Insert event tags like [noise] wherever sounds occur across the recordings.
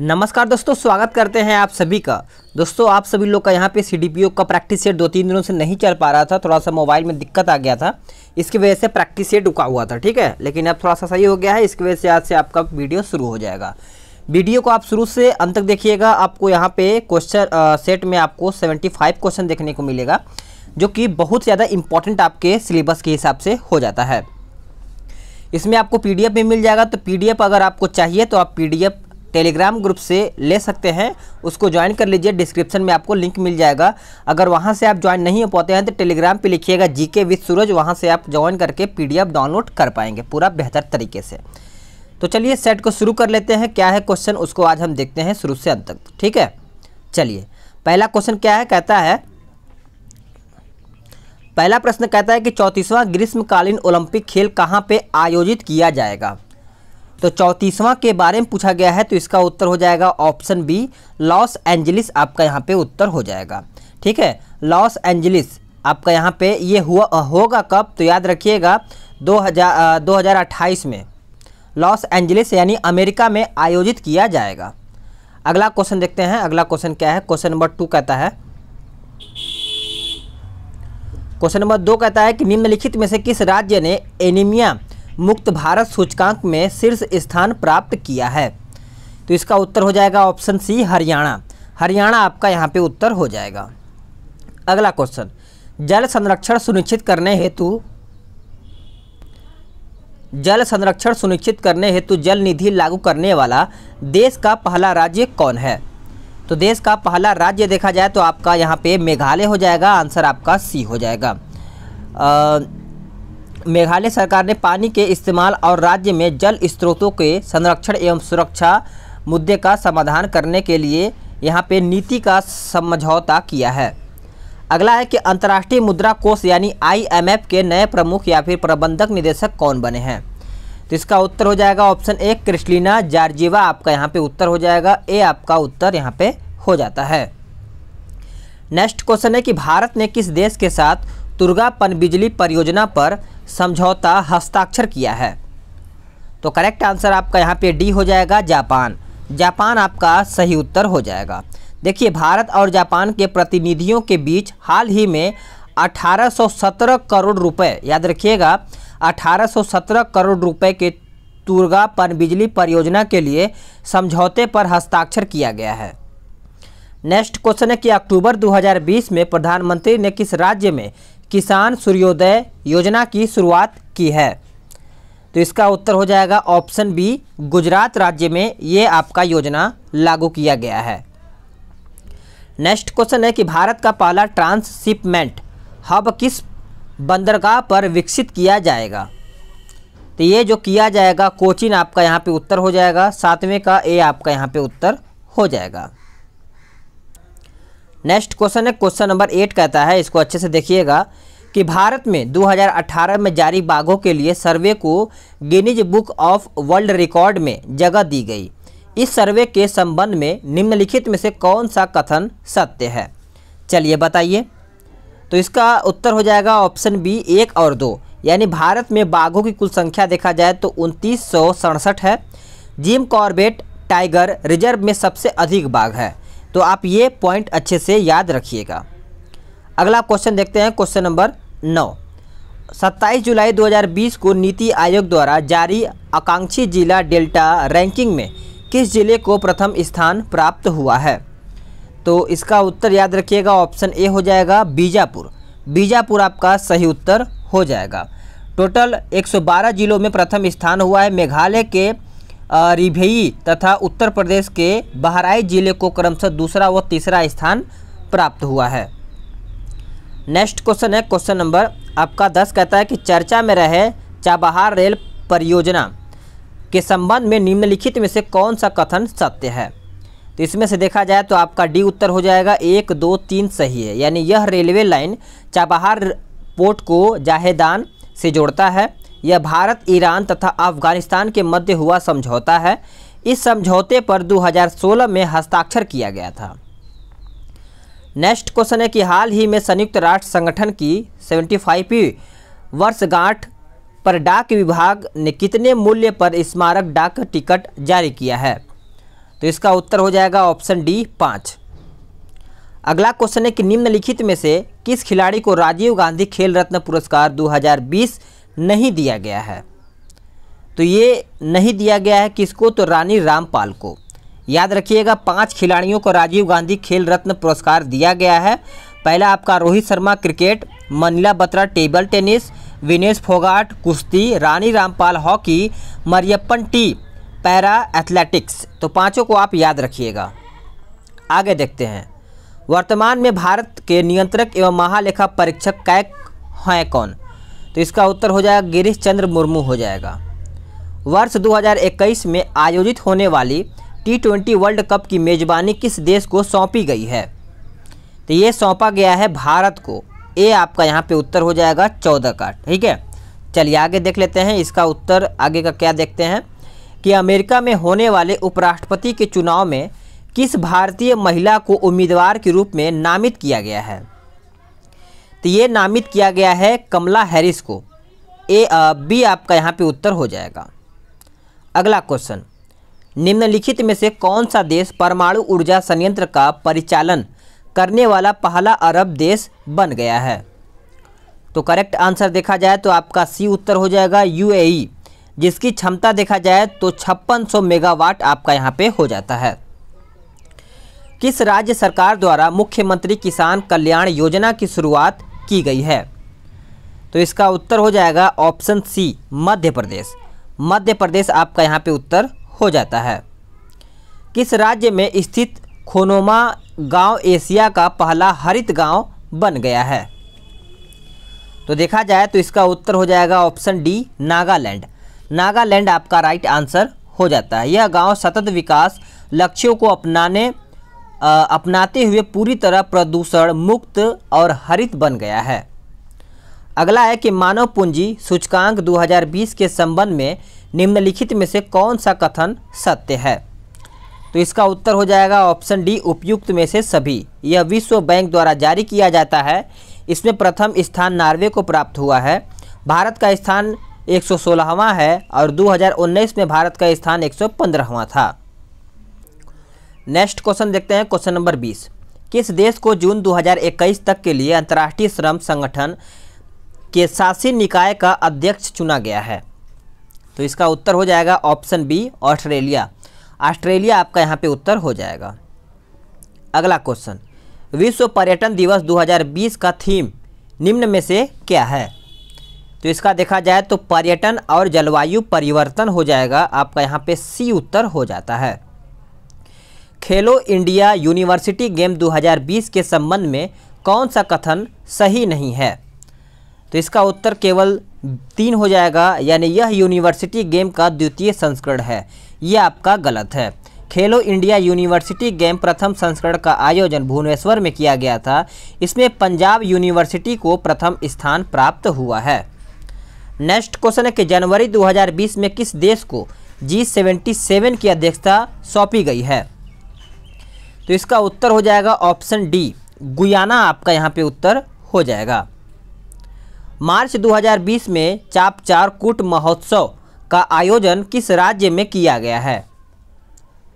नमस्कार दोस्तों स्वागत करते हैं आप सभी का दोस्तों आप सभी लोग का यहाँ पे सी का प्रैक्टिस सेट दो तीन दिनों से नहीं चल पा रहा था थोड़ा सा मोबाइल में दिक्कत आ गया था इसकी वजह से प्रैक्टिस सेट रुका हुआ था ठीक है लेकिन अब थोड़ा सा सही हो गया है इसकी वजह से आज से आपका वीडियो शुरू हो जाएगा वीडियो को आप शुरू से अंत तक देखिएगा आपको यहाँ पे क्वेश्चन सेट में आपको सेवेंटी क्वेश्चन देखने को मिलेगा जो कि बहुत ज़्यादा इंपॉर्टेंट आपके सिलेबस के हिसाब से हो जाता है इसमें आपको पीडीएफ भी मिल जाएगा तो पीडीएफ अगर आपको चाहिए तो आप पीडीएफ टेलीग्राम ग्रुप से ले सकते हैं उसको ज्वाइन कर लीजिए डिस्क्रिप्शन में आपको लिंक मिल जाएगा अगर वहाँ से आप ज्वाइन नहीं हो पाते हैं तो टेलीग्राम पे लिखिएगा जी के विथ सूरज वहाँ से आप ज्वाइन करके पी डाउनलोड कर पाएंगे पूरा बेहतर तरीके से तो चलिए सेट को शुरू कर लेते हैं क्या है क्वेश्चन उसको आज हम देखते हैं शुरू से अंत तक ठीक है चलिए पहला क्वेश्चन क्या है कहता है पहला प्रश्न कहता है कि चौंतीसवां ग्रीष्मकालीन ओलंपिक खेल कहाँ पे आयोजित किया जाएगा तो चौंतीसवां के बारे में पूछा गया है तो इसका उत्तर हो जाएगा ऑप्शन बी लॉस एंजलिस आपका यहाँ पे उत्तर हो जाएगा ठीक है लॉस एंजलिस आपका यहाँ पे ये हुआ होगा कब तो याद रखिएगा 2000 2028 में लॉस एंजलिस यानी अमेरिका में आयोजित किया जाएगा अगला क्वेश्चन देखते हैं अगला क्वेश्चन क्या है क्वेश्चन नंबर टू कहता है क्वेश्चन नंबर दो कहता है कि निम्नलिखित में से किस राज्य ने एनीमिया मुक्त भारत सूचकांक में शीर्ष स्थान प्राप्त किया है तो इसका उत्तर हो जाएगा ऑप्शन सी हरियाणा हरियाणा आपका यहाँ पे उत्तर हो जाएगा अगला क्वेश्चन जल संरक्षण सुनिश्चित करने हेतु जल संरक्षण सुनिश्चित करने हेतु जल निधि लागू करने वाला देश का पहला राज्य कौन है तो देश का पहला राज्य देखा जाए तो आपका यहाँ पे मेघालय हो जाएगा आंसर आपका सी हो जाएगा आ, मेघालय सरकार ने पानी के इस्तेमाल और राज्य में जल स्रोतों के संरक्षण एवं सुरक्षा मुद्दे का समाधान करने के लिए यहाँ पे नीति का समझौता किया है अगला है कि अंतर्राष्ट्रीय मुद्रा कोष यानी आईएमएफ के नए प्रमुख या फिर प्रबंधक निदेशक कौन बने हैं तो इसका उत्तर हो जाएगा ऑप्शन ए क्रिस्लिना जार्जीवा आपका यहाँ पे उत्तर हो जाएगा ए आपका उत्तर यहाँ पे हो जाता है नेक्स्ट क्वेश्चन है कि भारत ने किस देश के साथ तुर्गा पनबिजली परियोजना पर समझौता हस्ताक्षर किया है तो करेक्ट आंसर आपका यहाँ पे डी हो जाएगा जापान जापान आपका सही उत्तर हो जाएगा देखिए भारत और जापान के प्रतिनिधियों के बीच हाल ही में 1817 करोड़ रुपए याद रखिएगा 1817 करोड़ रुपए के तुर्गा पन बिजली परियोजना के लिए समझौते पर हस्ताक्षर किया गया है नेक्स्ट क्वेश्चन है कि अक्टूबर 2020 में प्रधानमंत्री ने किस राज्य में किसान सूर्योदय योजना की शुरुआत की है तो इसका उत्तर हो जाएगा ऑप्शन बी गुजरात राज्य में ये आपका योजना लागू किया गया है नेक्स्ट क्वेश्चन है कि भारत का पहला ट्रांसशिपमेंट हब किस बंदरगाह पर विकसित किया जाएगा तो ये जो किया जाएगा कोचिन आपका यहाँ पे उत्तर हो जाएगा सातवें का ए आपका यहाँ पे उत्तर हो जाएगा नेक्स्ट क्वेश्चन है क्वेश्चन नंबर एट कहता है इसको अच्छे से देखिएगा कि भारत में 2018 में जारी बाघों के लिए सर्वे को Guinness Book of World Record में जगह दी गई इस सर्वे के संबंध में निम्नलिखित में से कौन सा कथन सत्य है चलिए बताइए तो इसका उत्तर हो जाएगा ऑप्शन बी एक और दो यानी भारत में बाघों की कुल संख्या देखा जाए तो उनतीस है जिम कॉर्बेट टाइगर रिजर्व में सबसे अधिक बाघ है तो आप ये पॉइंट अच्छे से याद रखिएगा अगला क्वेश्चन देखते हैं क्वेश्चन नंबर नौ सत्ताईस जुलाई 2020 को नीति आयोग द्वारा जारी आकांक्षी जिला डेल्टा रैंकिंग में किस जिले को प्रथम स्थान प्राप्त हुआ है तो इसका उत्तर याद रखिएगा ऑप्शन ए हो जाएगा बीजापुर बीजापुर आपका सही उत्तर हो जाएगा टोटल 112 जिलों में प्रथम स्थान हुआ है मेघालय के रिभेई तथा उत्तर प्रदेश के बहराइच जिले को क्रमशः दूसरा व तीसरा स्थान प्राप्त हुआ है नेक्स्ट क्वेश्चन है क्वेश्चन नंबर आपका दस कहता है कि चर्चा में रहे चाबहार रेल परियोजना के संबंध में निम्नलिखित में से कौन सा कथन सत्य है तो इसमें से देखा जाए तो आपका डी उत्तर हो जाएगा एक दो तीन सही है यानी यह रेलवे लाइन चाबहार पोर्ट को जाहेदान से जोड़ता है यह भारत ईरान तथा अफगानिस्तान के मध्य हुआ समझौता है इस समझौते पर 2016 में हस्ताक्षर किया गया था नेक्स्ट क्वेश्चन है कि हाल ही में संयुक्त राष्ट्र संगठन की सेवेंटी फाइववीं वर्षगांठ पर डाक विभाग ने कितने मूल्य पर स्मारक डाक टिकट जारी किया है तो इसका उत्तर हो जाएगा ऑप्शन डी पाँच अगला क्वेश्चन है कि निम्नलिखित में से किस खिलाड़ी को राजीव गांधी खेल रत्न पुरस्कार 2020 नहीं दिया गया है तो ये नहीं दिया गया है किसको तो रानी रामपाल को याद रखिएगा पांच खिलाड़ियों को राजीव गांधी खेल रत्न पुरस्कार दिया गया है पहला आपका Rohit Sharma cricket Manika Batra table tennis Vinesh Phogat कुश्ती Rani Rampal hockey Mariyappan T para athletics तो पाँचों को आप याद रखिएगा आगे देखते हैं वर्तमान में भारत के नियंत्रक एवं महालेखा परीक्षक कैक हैं कौन तो इसका उत्तर हो जाएगा गिरीश चंद्र मुर्मू हो जाएगा वर्ष 2021 में आयोजित होने वाली टी ट्वेंटी वर्ल्ड कप की मेज़बानी किस देश को सौंपी गई है तो ये सौंपा गया है भारत को ये आपका यहाँ पे उत्तर हो जाएगा चौदह का ठीक है चलिए आगे देख लेते हैं इसका उत्तर आगे का क्या देखते हैं कि अमेरिका में होने वाले उपराष्ट्रपति के चुनाव में किस भारतीय महिला को उम्मीदवार के रूप में नामित किया गया है तो ये नामित किया गया है कमला हैरिस को ए बी आपका यहाँ पे उत्तर हो जाएगा अगला क्वेश्चन निम्नलिखित में से कौन सा देश परमाणु ऊर्जा संयंत्र का परिचालन करने वाला पहला अरब देश बन गया है तो करेक्ट आंसर देखा जाए तो आपका सी उत्तर हो जाएगा यूएई जिसकी क्षमता देखा जाए तो छप्पन मेगावाट आपका यहाँ पे हो जाता है किस राज्य सरकार द्वारा मुख्यमंत्री किसान कल्याण योजना की शुरुआत की गई है तो इसका उत्तर हो जाएगा ऑप्शन सी मध्य प्रदेश मध्य प्रदेश आपका यहाँ पे उत्तर हो जाता है किस राज्य में स्थित खोनोमा गांव एशिया का पहला हरित गांव बन गया है तो देखा जाए तो इसका उत्तर हो जाएगा ऑप्शन डी नागालैंड नागालैंड आपका राइट आंसर हो जाता है यह गांव सतत विकास लक्ष्यों को अपनाने अपनाते हुए पूरी तरह प्रदूषण मुक्त और हरित बन गया है अगला है कि मानव पूंजी सूचकांक 2020 के संबंध में निम्नलिखित में से कौन सा कथन सत्य है तो इसका उत्तर हो जाएगा ऑप्शन डी उपयुक्त में से सभी यह विश्व बैंक द्वारा जारी किया जाता है इसमें प्रथम स्थान नार्वे को प्राप्त हुआ है भारत का स्थान 116वां है और 2019 में भारत का स्थान 115वां था नेक्स्ट क्वेश्चन देखते हैं क्वेश्चन नंबर बीस किस देश को जून 2021 तक के लिए अंतर्राष्ट्रीय श्रम संगठन के शासी निकाय का अध्यक्ष चुना गया है तो इसका उत्तर हो जाएगा ऑप्शन बी ऑस्ट्रेलिया ऑस्ट्रेलिया आपका यहाँ पे उत्तर हो जाएगा अगला क्वेश्चन विश्व पर्यटन दिवस 2020 का थीम निम्न में से क्या है तो इसका देखा जाए तो पर्यटन और जलवायु परिवर्तन हो जाएगा आपका यहाँ पे सी उत्तर हो जाता है खेलो इंडिया यूनिवर्सिटी गेम 2020 के संबंध में कौन सा कथन सही नहीं है तो इसका उत्तर केवल तीन हो जाएगा यानी यह यूनिवर्सिटी गेम का द्वितीय संस्करण है यह आपका गलत है खेलो इंडिया यूनिवर्सिटी गेम प्रथम संस्करण का आयोजन भुवनेश्वर में किया गया था इसमें पंजाब यूनिवर्सिटी को प्रथम स्थान प्राप्त हुआ है नेक्स्ट क्वेश्चन है कि जनवरी 2020 में किस देश को जी सेवेंटी सेवन की अध्यक्षता सौंपी गई है तो इसका उत्तर हो जाएगा ऑप्शन डी गुयाना आपका यहाँ पे उत्तर हो जाएगा मार्च 2020 में चापचार कूट महोत्सव का आयोजन किस राज्य में किया गया है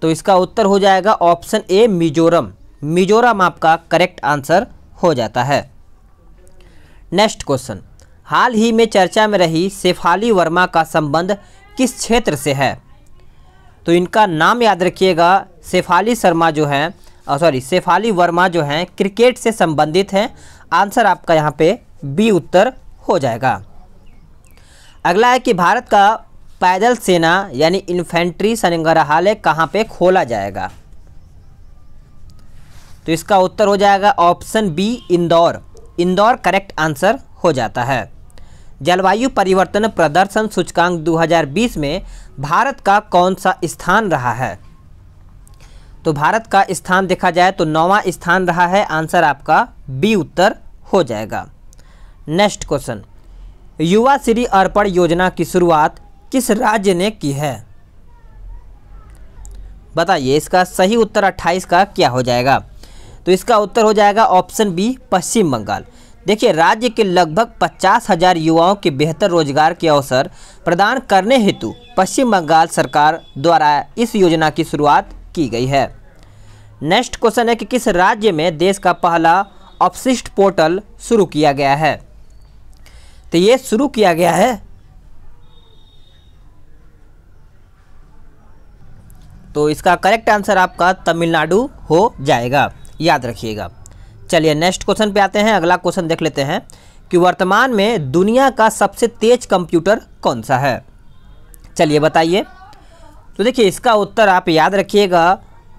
तो इसका उत्तर हो जाएगा ऑप्शन ए मिजोरम मिजोरम आपका करेक्ट आंसर हो जाता है नेक्स्ट क्वेश्चन हाल ही में चर्चा में रही शेफाली वर्मा का संबंध किस क्षेत्र से है तो इनका नाम याद रखिएगा शेफाली शर्मा जो है सॉरी शेफाली वर्मा जो हैं क्रिकेट से संबंधित हैं आंसर आपका यहाँ पे बी उत्तर हो जाएगा अगला है कि भारत का पैदल सेना यानी इन्फेंट्री संग्रहालय कहाँ पे खोला जाएगा तो इसका उत्तर हो जाएगा option B Indore Indore correct answer हो जाता है जलवायु परिवर्तन प्रदर्शन सूचकांक 2020 में भारत का कौन सा स्थान रहा है तो भारत का स्थान देखा जाए तो नौवा स्थान रहा है आंसर आपका बी उत्तर हो जाएगा नेक्स्ट क्वेश्चन युवा श्री अर्पण योजना की शुरुआत किस राज्य ने की है बताइए इसका सही उत्तर 28 का क्या हो जाएगा तो इसका उत्तर हो जाएगा ऑप्शन बी पश्चिम बंगाल देखिए राज्य के लगभग पचास हजार युवाओं के बेहतर रोजगार के अवसर प्रदान करने हेतु पश्चिम बंगाल सरकार द्वारा इस योजना की शुरुआत की गई है नेक्स्ट क्वेश्चन है कि किस राज्य में देश का पहला अपशिष्ट पोर्टल शुरू किया गया है तो ये शुरू किया गया है तो इसका करेक्ट आंसर आपका तमिलनाडु हो जाएगा याद रखिएगा चलिए नेक्स्ट क्वेश्चन पे आते हैं अगला क्वेश्चन देख लेते हैं कि वर्तमान में दुनिया का सबसे तेज कंप्यूटर कौन सा है चलिए बताइए तो देखिए इसका उत्तर आप याद रखिएगा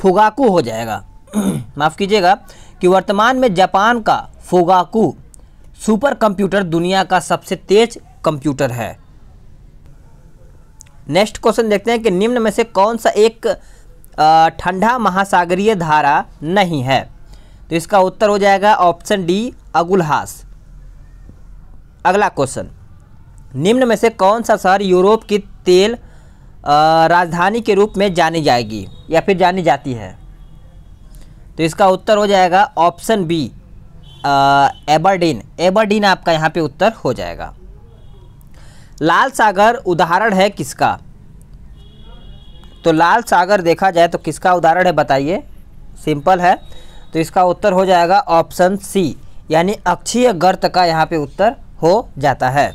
फुगाकू हो जाएगा [clears throat] माफ़ कीजिएगा कि वर्तमान में जापान का फुगाकू सुपर कंप्यूटर दुनिया का सबसे तेज कंप्यूटर है नेक्स्ट क्वेश्चन देखते हैं कि निम्न में से कौन सा एक ठंडा महासागरीय धारा नहीं है तो इसका उत्तर हो जाएगा ऑप्शन डी अगुलहास अगला क्वेश्चन निम्न में से कौन सा शहर यूरोप की तेल राजधानी के रूप में जानी जाएगी या फिर जानी जाती है तो इसका उत्तर हो जाएगा ऑप्शन बी एबरडीन एबरडीन आपका यहाँ पे उत्तर हो जाएगा लाल सागर उदाहरण है किसका तो लाल सागर देखा जाए तो किसका उदाहरण है बताइए सिंपल है तो इसका उत्तर हो जाएगा ऑप्शन सी यानी अक्षीय गर्त का यहाँ पे उत्तर हो जाता है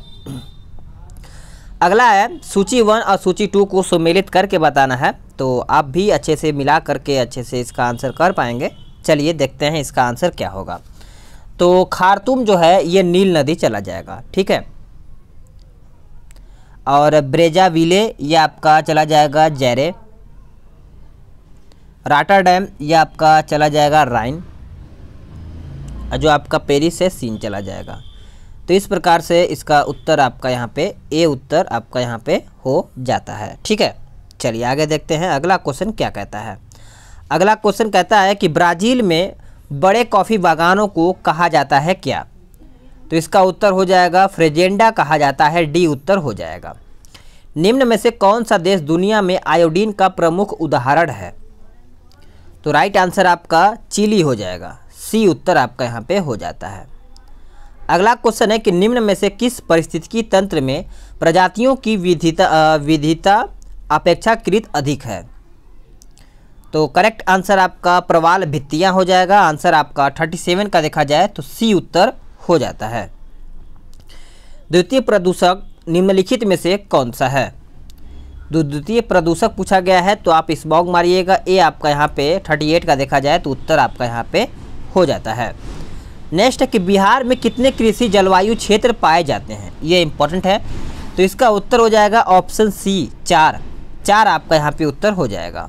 अगला है सूची वन और सूची टू को सुमेलित करके बताना है तो आप भी अच्छे से मिला करके अच्छे से इसका आंसर कर पाएंगे चलिए देखते हैं इसका आंसर क्या होगा तो खारतूम जो है ये नील नदी चला जाएगा ठीक है और ब्रेजा विले ये आपका चला जाएगा जैरे राटा डैम ये आपका चला जाएगा राइन और जो आपका पेरिस है सीन चला जाएगा तो इस प्रकार से इसका उत्तर आपका यहाँ पे ए उत्तर आपका यहाँ पे हो जाता है ठीक है चलिए आगे देखते हैं अगला क्वेश्चन क्या कहता है अगला क्वेश्चन कहता है कि ब्राज़ील में बड़े कॉफ़ी बागानों को कहा जाता है क्या तो इसका उत्तर हो जाएगा फ्रेजेंडा कहा जाता है डी उत्तर हो जाएगा निम्न में से कौन सा देश दुनिया में आयोडीन का प्रमुख उदाहरण है तो राइट आंसर आपका चिली हो जाएगा सी उत्तर आपका यहाँ पे हो जाता है अगला क्वेश्चन है कि निम्न में से किस परिस्थितिकी तंत्र में प्रजातियों की विधिता विधिता अपेक्षाकृत अधिक है तो करेक्ट आंसर आपका प्रवाल भित्तियाँ हो जाएगा आंसर आपका थर्टी सेवन का देखा जाए तो सी उत्तर हो जाता है द्वितीय प्रदूषक निम्नलिखित में से कौन सा है द्वितीय प्रदूषक पूछा गया है तो आप बॉग मारिएगा ए आपका यहाँ पे थर्टी एट का देखा जाए तो उत्तर आपका यहाँ पे हो जाता है नेक्स्ट है कि बिहार में कितने कृषि जलवायु क्षेत्र पाए जाते हैं ये इम्पोर्टेंट है तो इसका उत्तर हो जाएगा ऑप्शन सी चार चार आपका यहाँ पे उत्तर हो जाएगा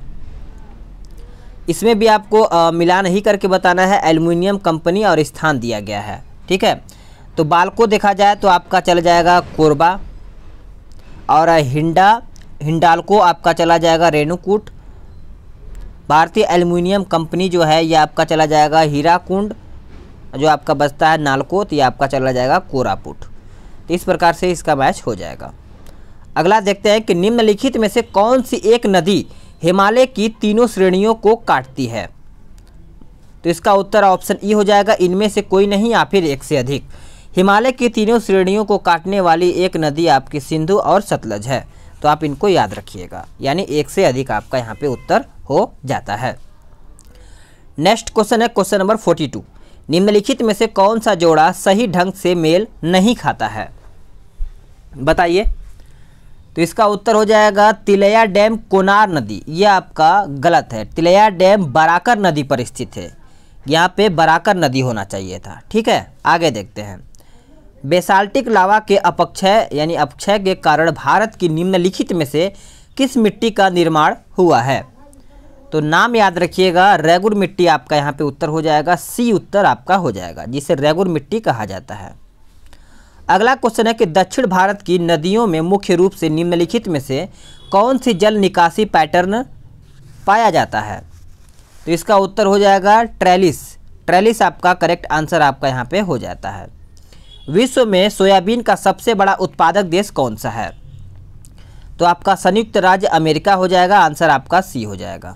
इसमें भी आपको आ, मिला नहीं करके बताना है एल्यूमिनियम कंपनी और स्थान दिया गया है ठीक है तो बाल को देखा जाए तो आपका चल जाएगा कोरबा और हिंडा हिंडालको आपका चला जाएगा रेणुकूट भारतीय एल्यूमिनियम कंपनी जो है ये आपका चला जाएगा हीराकुंड जो आपका बचता है नालको तो ये आपका चला जाएगा कोरापुट तो इस प्रकार से इसका मैच हो जाएगा अगला देखते हैं कि निम्नलिखित में से कौन सी एक नदी हिमालय की तीनों श्रेणियों को काटती है तो इसका उत्तर ऑप्शन ई हो जाएगा इनमें से कोई नहीं या फिर एक से अधिक हिमालय की तीनों श्रेणियों को काटने वाली एक नदी आपकी सिंधु और सतलज है तो आप इनको याद रखिएगा यानी एक से अधिक आपका यहाँ पे उत्तर हो जाता है नेक्स्ट क्वेश्चन है क्वेश्चन नंबर फोर्टी टू निम्नलिखित में से कौन सा जोड़ा सही ढंग से मेल नहीं खाता है बताइए तो इसका उत्तर हो जाएगा तिलैया डैम कोनार नदी ये आपका गलत है तिलैया डैम बराकर नदी पर स्थित है यहाँ पे बराकर नदी होना चाहिए था ठीक है आगे देखते हैं बेसाल्टिक लावा के अपक्षय यानी अपक्षय के कारण भारत की निम्नलिखित में से किस मिट्टी का निर्माण हुआ है तो नाम याद रखिएगा रेगुर मिट्टी आपका यहाँ पे उत्तर हो जाएगा सी उत्तर आपका हो जाएगा जिसे रेगुर मिट्टी कहा जाता है अगला क्वेश्चन है कि दक्षिण भारत की नदियों में मुख्य रूप से निम्नलिखित में से कौन सी जल निकासी पैटर्न पाया जाता है तो इसका उत्तर हो जाएगा ट्रेलिस ट्रेलिस आपका करेक्ट आंसर आपका यहाँ पे हो जाता है विश्व में सोयाबीन का सबसे बड़ा उत्पादक देश कौन सा है तो आपका संयुक्त राज्य अमेरिका हो जाएगा आंसर आपका सी हो जाएगा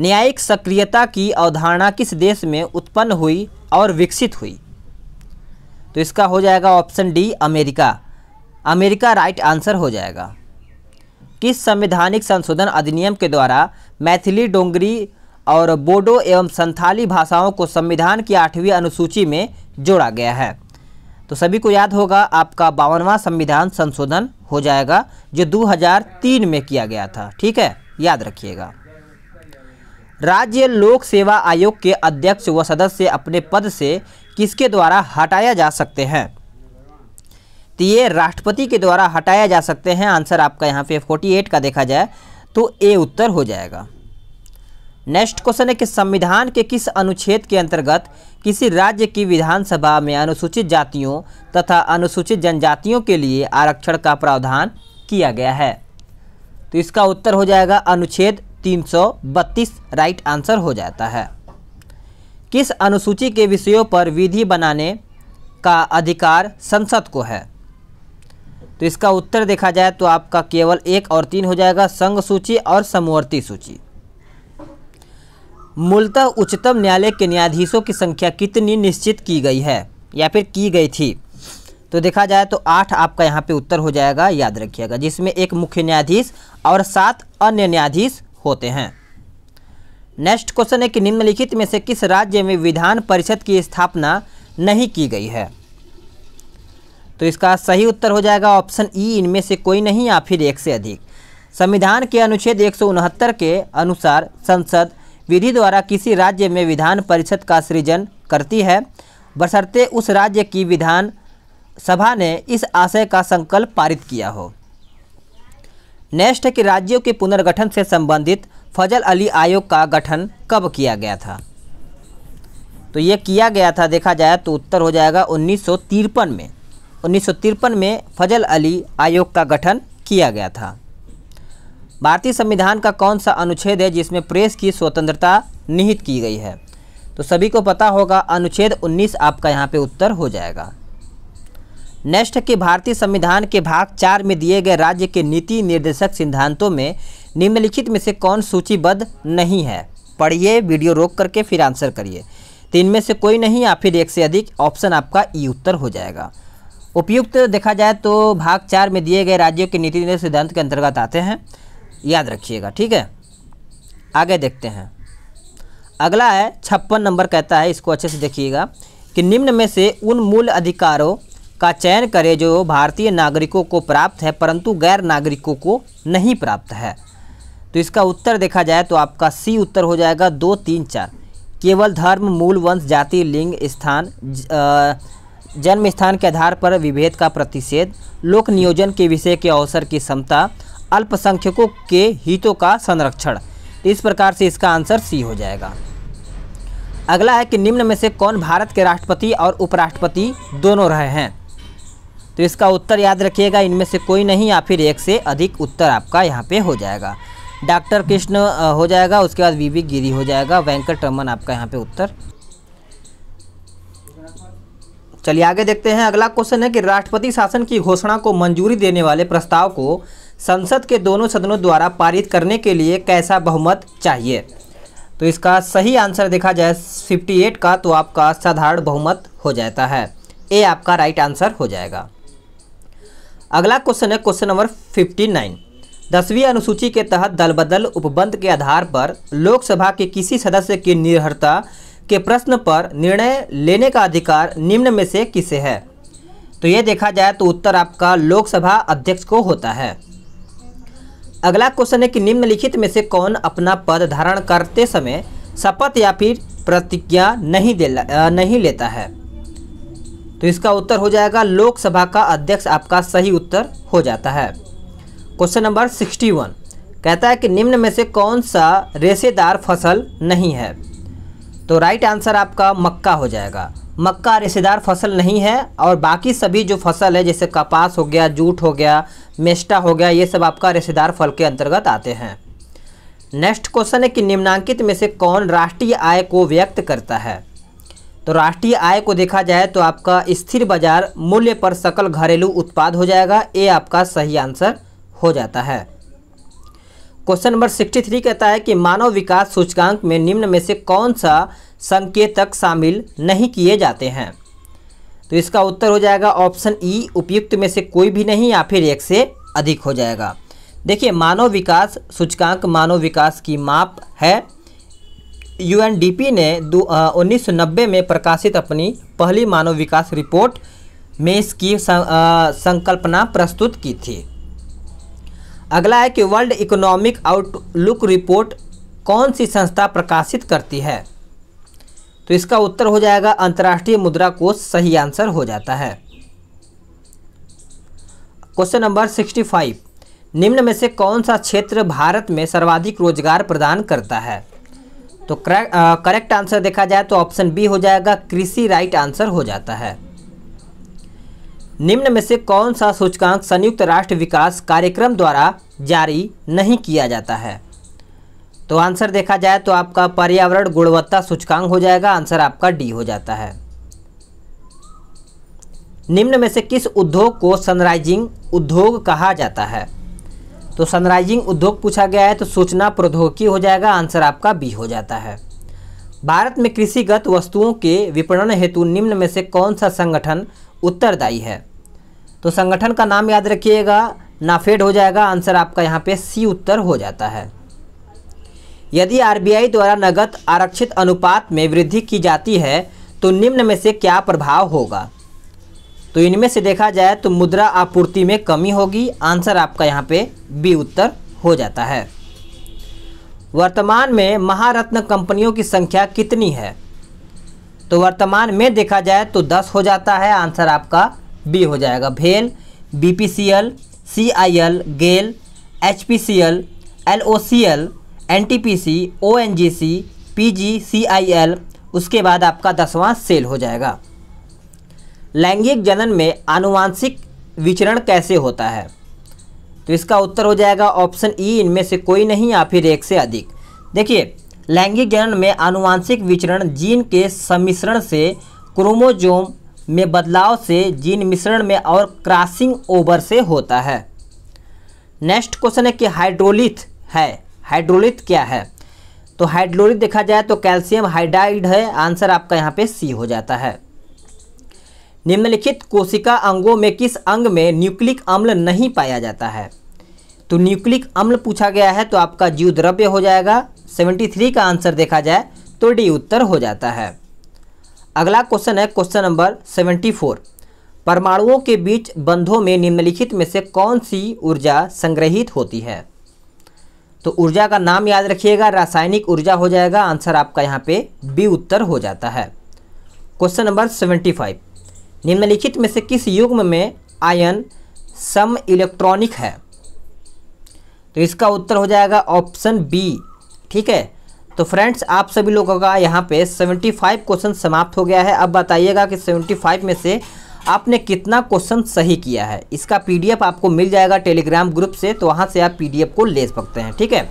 न्यायिक सक्रियता की अवधारणा किस देश में उत्पन्न हुई और विकसित हुई तो इसका हो जाएगा option D America America right answer हो जाएगा किस संवैधानिक संशोधन अधिनियम के द्वारा मैथिली डोंगरी और बोडो एवं संथाली भाषाओं को संविधान की आठवीं अनुसूची में जोड़ा गया है तो सभी को याद होगा आपका बावनवा संविधान संशोधन हो जाएगा जो 2003 में किया गया था ठीक है याद रखिएगा राज्य लोक सेवा आयोग के अध्यक्ष व सदस्य अपने पद से किसके द्वारा हटाया जा सकते हैं तो ये राष्ट्रपति के द्वारा हटाया जा सकते हैं आंसर आपका यहाँ पे 48 का देखा जाए तो ए उत्तर हो जाएगा नेक्स्ट क्वेश्चन है कि संविधान के किस अनुच्छेद के अंतर्गत किसी राज्य की विधानसभा में अनुसूचित जातियों तथा अनुसूचित जनजातियों के लिए आरक्षण का प्रावधान किया गया है तो इसका उत्तर हो जाएगा अनुच्छेद 332 राइट आंसर हो जाता है किस अनुसूची के विषयों पर विधि बनाने का अधिकार संसद को है तो इसका उत्तर देखा जाए तो आपका केवल एक और तीन हो जाएगा संघ सूची और समवर्ती सूची मूलतः उच्चतम न्यायालय के न्यायाधीशों की संख्या कितनी निश्चित की गई है या फिर की गई थी तो देखा जाए तो आठ आपका यहाँ पे उत्तर हो जाएगा याद रखिएगा जिसमें एक मुख्य न्यायाधीश और सात अन्य न्यायाधीश होते हैं नेक्स्ट क्वेश्चन है कि निम्नलिखित में से किस राज्य में विधान परिषद की स्थापना नहीं की गई है तो इसका सही उत्तर हो जाएगा ऑप्शन ई इनमें से कोई नहीं या फिर एक से अधिक संविधान के अनुच्छेद एक के अनुसार संसद विधि द्वारा किसी राज्य में विधान परिषद का सृजन करती है बशर्ते उस राज्य की विधान सभा ने इस आशय का संकल्प पारित किया हो नेक्स्ट है कि राज्यों के पुनर्गठन से संबंधित फजल अली आयोग का गठन कब किया गया था तो यह किया गया था देखा जाए तो उत्तर हो जाएगा उन्नीस में उन्नीस में फजल अली आयोग का गठन किया गया था भारतीय संविधान का कौन सा अनुच्छेद है जिसमें प्रेस की स्वतंत्रता निहित की गई है तो सभी को पता होगा अनुच्छेद 19 आपका यहाँ पे उत्तर हो जाएगा नेक्स्ट के भारतीय संविधान के भाग चार में दिए गए राज्य के नीति निर्देशक सिद्धांतों में निम्नलिखित में से कौन सूचीबद्ध नहीं है पढ़िए वीडियो रोक करके फिर आंसर करिए तो इनमें से कोई नहीं या फिर एक से अधिक ऑप्शन आपका ई उत्तर हो जाएगा उपयुक्त देखा जाए तो भाग चार में दिए गए राज्यों के नीति निर्देश सिद्धांत के अंतर्गत आते हैं याद रखिएगा ठीक है आगे देखते हैं अगला है छप्पन नंबर कहता है इसको अच्छे से देखिएगा कि निम्न में से उन मूल अधिकारों का चयन करें जो भारतीय नागरिकों को प्राप्त है परंतु गैर नागरिकों को नहीं प्राप्त है तो इसका उत्तर देखा जाए तो आपका सी उत्तर हो जाएगा दो तीन चार केवल धर्म मूल वंश जाति लिंग स्थान जन्म स्थान के आधार पर विभेद का प्रतिषेध लोक नियोजन के विषय के अवसर की क्षमता अल्पसंख्यकों के हितों का संरक्षण इस प्रकार से इसका आंसर सी हो जाएगा अगला है कि निम्न में से कौन भारत के राष्ट्रपति और उपराष्ट्रपति दोनों रहे हैं तो इसका उत्तर याद रखिएगा इनमें से कोई नहीं या फिर एक से अधिक उत्तर आपका यहाँ पे हो जाएगा डॉक्टर कृष्ण हो जाएगा उसके बाद वी गिरी हो जाएगा वेंकट रमन आपका यहाँ पे उत्तर चलिए आगे देखते हैं अगला क्वेश्चन है कि राष्ट्रपति शासन की घोषणा को मंजूरी देने वाले प्रस्ताव को संसद के दोनों सदनों द्वारा पारित करने के लिए कैसा बहुमत चाहिए तो इसका सही आंसर देखा जाए 58 का तो आपका साधारण बहुमत हो जाता है ए आपका राइट आंसर हो जाएगा अगला क्वेश्चन है क्वेश्चन नंबर 59 दसवीं अनुसूची के तहत दल बदल उपबंध के आधार पर लोकसभा के किसी सदस्य की निर्भरता के प्रश्न पर निर्णय लेने का अधिकार निम्न में से किसे है तो ये देखा जाए तो उत्तर आपका लोकसभा अध्यक्ष को होता है अगला क्वेश्चन है कि निम्नलिखित में से कौन अपना पद धारण करते समय शपथ या फिर प्रतिज्ञा नहीं दे नहीं लेता है तो इसका उत्तर हो जाएगा लोकसभा का अध्यक्ष आपका सही उत्तर हो जाता है क्वेश्चन नंबर सिक्सटी वन कहता है कि निम्न में से कौन सा रेसेदार फसल नहीं है तो राइट आंसर आपका मक्का हो जाएगा मक्का रेशेदार फसल नहीं है और बाकी सभी जो फसल है जैसे कपास हो गया जूट हो गया मेस्टा हो गया ये सब आपका रेशेदार फल के अंतर्गत आते हैं नेक्स्ट क्वेश्चन है कि निम्नांकित में से कौन राष्ट्रीय आय को व्यक्त करता है तो राष्ट्रीय आय को देखा जाए तो आपका स्थिर बाजार मूल्य पर सकल घरेलू उत्पाद हो जाएगा ये आपका सही आंसर हो जाता है क्वेश्चन नंबर सिक्सटी थ्री कहता है कि मानव विकास सूचकांक में निम्न में से कौन सा संकेतक शामिल नहीं किए जाते हैं तो इसका उत्तर हो जाएगा ऑप्शन ई उपयुक्त में से कोई भी नहीं या फिर एक से अधिक हो जाएगा देखिए मानव विकास सूचकांक मानव विकास की माप है यूएनडीपी ने उन्नीस में प्रकाशित अपनी पहली मानव विकास रिपोर्ट में इसकी संकल्पना प्रस्तुत की थी अगला है कि वर्ल्ड इकोनॉमिक आउटलुक रिपोर्ट कौन सी संस्था प्रकाशित करती है तो इसका उत्तर हो जाएगा अंतर्राष्ट्रीय मुद्रा कोष सही आंसर हो जाता है क्वेश्चन नंबर सिक्सटी फाइव निम्न में से कौन सा क्षेत्र भारत में सर्वाधिक रोजगार प्रदान करता है तो करेक्ट आंसर देखा जाए तो ऑप्शन बी हो जाएगा कृषि राइट आंसर हो जाता है निम्न में से कौन सा सूचकांक संयुक्त राष्ट्र विकास कार्यक्रम द्वारा जारी नहीं किया जाता है तो आंसर देखा जाए तो आपका पर्यावरण गुणवत्ता सूचकांक हो जाएगा आंसर आपका डी हो जाता है निम्न में से किस उद्योग को सनराइजिंग उद्योग कहा जाता है तो सनराइजिंग उद्योग पूछा गया है तो सूचना प्रौद्योगिकी हो जाएगा आंसर आपका बी हो जाता है भारत में कृषिगत वस्तुओं के विपणन हेतु निम्न में से कौन सा संगठन उत्तरदायी है तो संगठन का नाम याद रखिएगा नाफेड हो जाएगा आंसर आपका यहाँ पे सी उत्तर हो जाता है यदि आरबीआई द्वारा नगद आरक्षित अनुपात में वृद्धि की जाती है तो निम्न में से क्या प्रभाव होगा तो इनमें से देखा जाए तो मुद्रा आपूर्ति में कमी होगी आंसर आपका यहाँ पे बी उत्तर हो जाता है वर्तमान में महारत्न कंपनियों की संख्या कितनी है तो वर्तमान में देखा जाए तो दस हो जाता है आंसर आपका बी हो जाएगा भेल B P C L C I L GAIL H P C L L O C L N T P C O N G C P G C I L उसके बाद आपका दसवां सेल हो जाएगा लैंगिक जनन में आनुवांशिक विचरण कैसे होता है तो इसका उत्तर हो जाएगा ऑप्शन ई e, इनमें से कोई नहीं या फिर एक से अधिक देखिए लैंगिक जनन में आनुवांशिक विचरण जीन के सम्मिश्रण से क्रोमोजोम में बदलाव से जीन मिश्रण में और क्रॉसिंग ओवर से होता है नेक्स्ट क्वेश्चन है कि हाइड्रोलिथ है हाइड्रोलिथ क्या है तो हाइड्रोलिथ देखा जाए तो कैल्शियम हाइड्राइड है आंसर आपका यहाँ पे सी हो जाता है निम्नलिखित कोशिका अंगों में किस अंग में न्यूक्लिक अम्ल नहीं पाया जाता है तो न्यूक्लिक अम्ल पूछा गया है तो आपका जीव द्रव्य हो जाएगा 73 का आंसर देखा जाए तो डी उत्तर हो जाता है अगला क्वेश्चन है क्वेश्चन नंबर 74 परमाणुओं के बीच बंधों में निम्नलिखित में से कौन सी ऊर्जा संग्रहित होती है तो ऊर्जा का नाम याद रखिएगा रासायनिक ऊर्जा हो जाएगा आंसर आपका यहाँ पे बी उत्तर हो जाता है क्वेश्चन नंबर सेवेंटी फाइव निम्नलिखित में से किस युग्म में आयन सम इलेक्ट्रॉनिक है तो इसका उत्तर हो जाएगा ऑप्शन बी ठीक है तो फ्रेंड्स आप सभी लोगों का यहाँ पे फाइव क्वेश्चन समाप्त हो गया है अब बताइएगा कि फाइव में से आपने कितना क्वेश्चन सही किया है इसका पीडीएफ आपको मिल जाएगा टेलीग्राम ग्रुप से तो वहाँ से आप पीडीएफ को ले सकते हैं ठीक है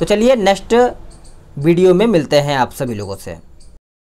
तो चलिए नेक्स्ट वीडियो में मिलते हैं आप सभी लोगों से